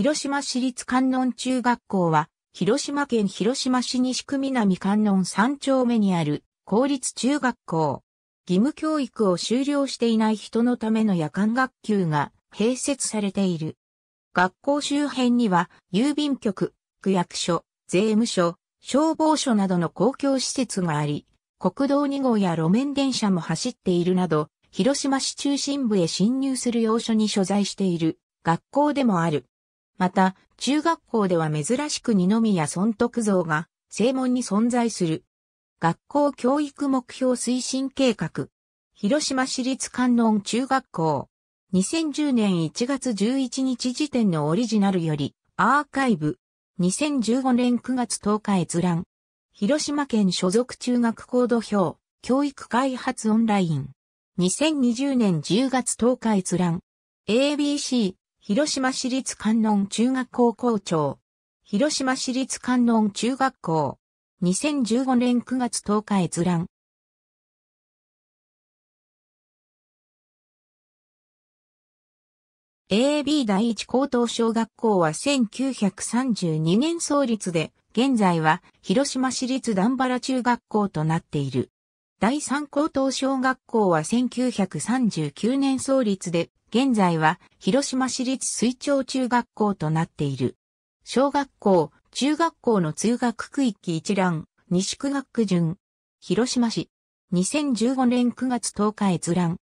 広島市立観音中学校は、広島県広島市西区南観音3丁目にある公立中学校。義務教育を修了していない人のための夜間学級が併設されている。学校周辺には郵便局、区役所、税務署、消防署などの公共施設があり、国道2号や路面電車も走っているなど、広島市中心部へ侵入する要所に所在している学校でもある。また、中学校では珍しく二宮尊徳像が正門に存在する。学校教育目標推進計画。広島市立観音中学校。2010年1月11日時点のオリジナルより、アーカイブ。2015年9月10日閲覧。広島県所属中学校土俵、教育開発オンライン。2020年10月10日閲覧。ABC 広島市立観音中学校校長。広島市立観音中学校。2015年9月10日閲覧。AB 第一高等小学校は1932年創立で、現在は広島市立段原中学校となっている。第三高等小学校は1939年創立で、現在は広島市立水町中学校となっている。小学校、中学校の通学区域一覧、西区学区順。広島市。2015年9月10日閲覧。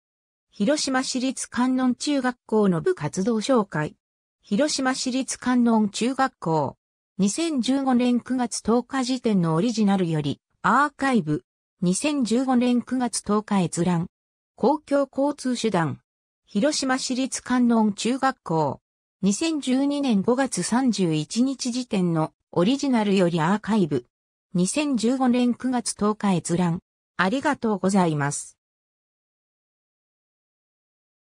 広島市立観音中学校の部活動紹介。広島市立観音中学校。2015年9月10日時点のオリジナルより、アーカイブ。2015年9月10日閲覧。公共交通手段。広島市立観音中学校。2012年5月31日時点のオリジナルよりアーカイブ。2015年9月10日閲覧。ありがとうございます。